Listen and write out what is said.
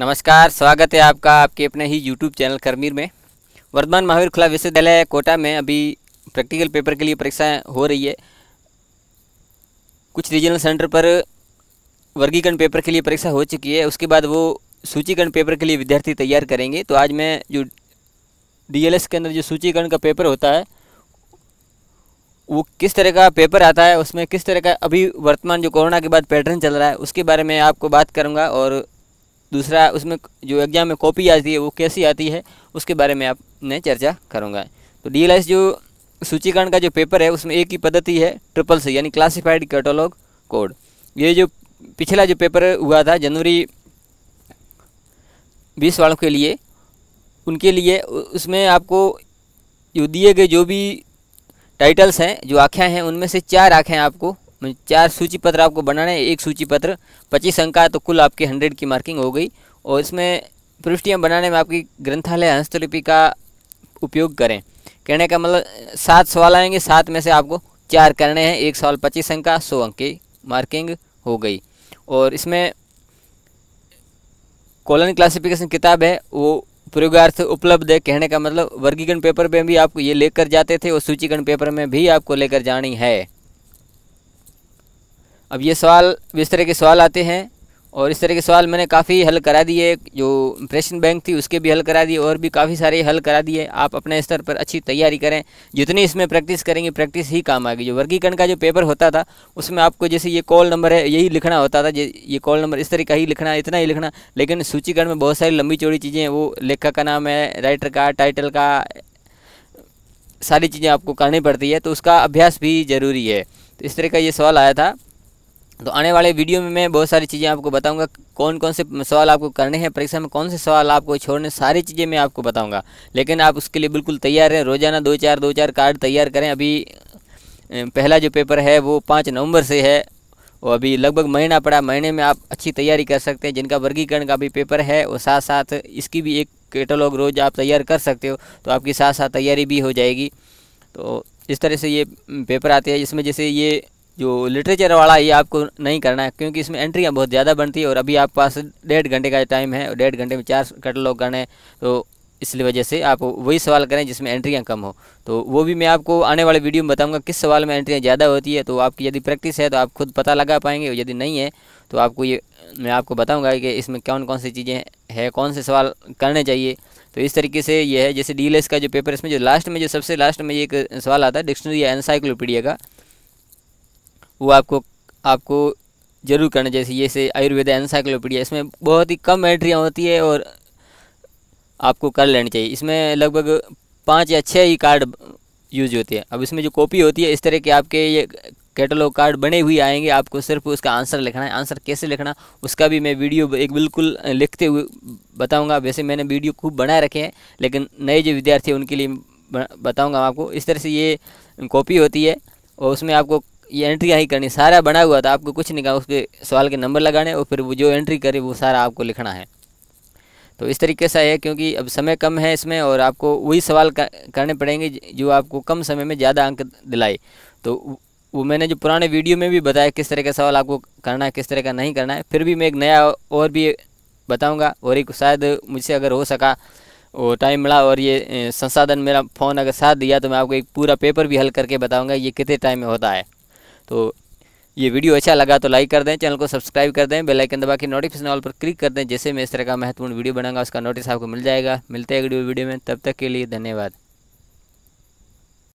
नमस्कार स्वागत है आपका आपके अपने ही यूट्यूब चैनल करमीर में वर्धमान महावीर खुला विश्वविद्यालय कोटा में अभी प्रैक्टिकल पेपर के लिए परीक्षाएं हो रही है कुछ रीजनल सेंटर पर वर्गीकरण पेपर के लिए परीक्षा हो चुकी है उसके बाद वो सूचीकरण पेपर के लिए विद्यार्थी तैयार करेंगे तो आज मैं जो डीएलएस के अंदर जो सूचीकरण का पेपर होता है वो किस तरह का पेपर आता है उसमें किस तरह का अभी वर्तमान जो कोरोना के बाद पैटर्न चल रहा है उसके बारे में आपको बात करूँगा और दूसरा उसमें जो एग्ज़ाम में कॉपी आती है वो कैसी आती है उसके बारे में आप मैं चर्चा करूँगा तो डी जो सूचीकरण का जो पेपर है उसमें एक ही पद्धति है ट्रिपल सी यानी क्लासिफाइड कैटलॉग कोड ये जो पिछला जो पेपर हुआ था जनवरी बीस वालों के लिए उनके लिए उसमें आपको जो दिए गए जो भी टाइटल्स हैं जो आख्याएँ हैं उनमें से चार आँखें आपको चार सूची पत्र आपको बनाना है एक सूची पत्र पच्चीस अंक का तो कुल आपकी हंड्रेड की मार्किंग हो गई और इसमें पृष्ठियाँ बनाने में आपकी ग्रंथालय हस्तलिपि का उपयोग करें कहने का मतलब सात सवाल आएंगे सात में से आपको चार करने हैं एक सवाल पच्चीस अंक का सौ अंक की मार्किंग हो गई और इसमें कॉलन क्लासिफिकेशन किताब है वो प्रयोगार्थ उपलब्ध है कहने का मतलब वर्गीकरण पेपर में भी आपको ये लेकर जाते थे और सूचीकरण पेपर में भी आपको लेकर जानी है अब ये सवाल इस तरह के सवाल आते हैं और इस तरह के सवाल मैंने काफ़ी हल करा दिए जो प्रेशन बैंक थी उसके भी हल करा दिए और भी काफ़ी सारे हल करा दिए आप अपने स्तर पर अच्छी तैयारी करें जितनी इसमें प्रैक्टिस करेंगे प्रैक्टिस ही काम आएगी जो वर्गीकरण का जो पेपर होता था उसमें आपको जैसे ये कॉल नंबर है यही लिखना होता था ये कॉल नंबर इस तरह का ही लिखना इतना ही लिखना लेकिन सूचीकरण में बहुत सारी लंबी चौड़ी चीज़ें हैं वो लेखक का नाम है राइटर का टाइटल का सारी चीज़ें आपको करनी पड़ती है तो उसका अभ्यास भी ज़रूरी है तो इस तरह का ये सवाल आया था तो आने वाले वीडियो में मैं बहुत सारी चीज़ें आपको बताऊंगा कौन कौन से सवाल आपको करने हैं परीक्षा में कौन से सवाल आपको छोड़ने सारी चीज़ें मैं आपको बताऊंगा लेकिन आप उसके लिए बिल्कुल तैयार हैं रोज़ाना दो चार दो चार कार्ड तैयार करें अभी पहला जो पेपर है वो पाँच नवंबर से है और अभी लगभग महीना पड़ा महीने में आप अच्छी तैयारी कर सकते हैं जिनका वर्गीकरण का भी पेपर है और साथ साथ इसकी भी एक कैटलॉग रोज़ आप तैयार कर सकते हो तो आपकी साथ साथ तैयारी भी हो जाएगी तो इस तरह से ये पेपर आते हैं इसमें जैसे ये जो लिटरेचर वाला ये आपको नहीं करना है क्योंकि इसमें एंट्रियाँ बहुत ज़्यादा बनती है और अभी आपके पास डेढ़ घंटे का टाइम है और डेढ़ घंटे में चार कैटलॉग करने तो इसलिए वजह से आप वही सवाल करें जिसमें एंट्रियाँ कम हो तो वो भी मैं आपको आने वाले वीडियो में बताऊंगा किस सवाल में एंट्रियाँ ज़्यादा होती है तो आपकी यदि प्रैक्टिस है तो आप खुद पता लगा पाएंगे यदि नहीं है तो आपको ये मैं आपको बताऊंगा कि इसमें कौन कौन सी चीज़ें हैं कौन से सवाल करने चाहिए तो इस तरीके से ये है जैसे डी का जो पेपर इसमें जो लास्ट में जो सबसे लास्ट में एक सवाल आता है डिक्शनरी या एनसाइक्लोपीडिया का वो आपको आपको ज़रूर करना जैसे ये से आयुर्वेदा एनसाइक्लोपीडिया इसमें बहुत ही कम एंट्रियाँ होती है और आपको कर लेनी चाहिए इसमें लगभग पाँच या छः ही कार्ड यूज होते हैं अब इसमें जो कॉपी होती है इस तरह के आपके ये कैटलॉग कार्ड बने हुए आएंगे आपको सिर्फ उसका आंसर लिखना है आंसर कैसे लिखना उसका भी मैं वीडियो एक बिल्कुल लिखते हुए बताऊंगा वैसे मैंने वीडियो खूब बनाए रखे हैं लेकिन नए जो विद्यार्थी हैं उनके लिए बताऊंगा आपको इस तरह से ये कॉपी होती है और उसमें आपको ये एंट्री ही करनी सारा बना हुआ था आपको कुछ नहीं कहा उसके सवाल के नंबर लगाने और फिर वो जो एंट्री करे वो सारा आपको लिखना है तो इस तरीके से है क्योंकि अब समय कम है इसमें और आपको वही सवाल करने पड़ेंगे जो आपको कम समय में ज़्यादा अंक दिलाए तो वो मैंने जो पुराने वीडियो में भी बताया किस तरह का सवाल आपको करना है किस तरह का नहीं करना है फिर भी मैं एक नया और भी बताऊँगा और एक शायद मुझसे अगर हो सका वो टाइम मिला और ये संसाधन मेरा फ़ोन अगर साथ दिया तो मैं आपको एक पूरा पेपर भी हल करके बताऊंगा ये कितने टाइम में होता है तो ये वीडियो अच्छा लगा तो लाइक कर दें चैनल को सब्सक्राइब कर दें बेल आइकन दबा के नोटिफिकेशन ऑल पर क्लिक कर दें जैसे मैं इस तरह का महत्वपूर्ण वीडियो बनाऊंगा उसका नोटिस आपको मिल जाएगा मिलते हैं अगली वीडियो में तब तक के लिए धन्यवाद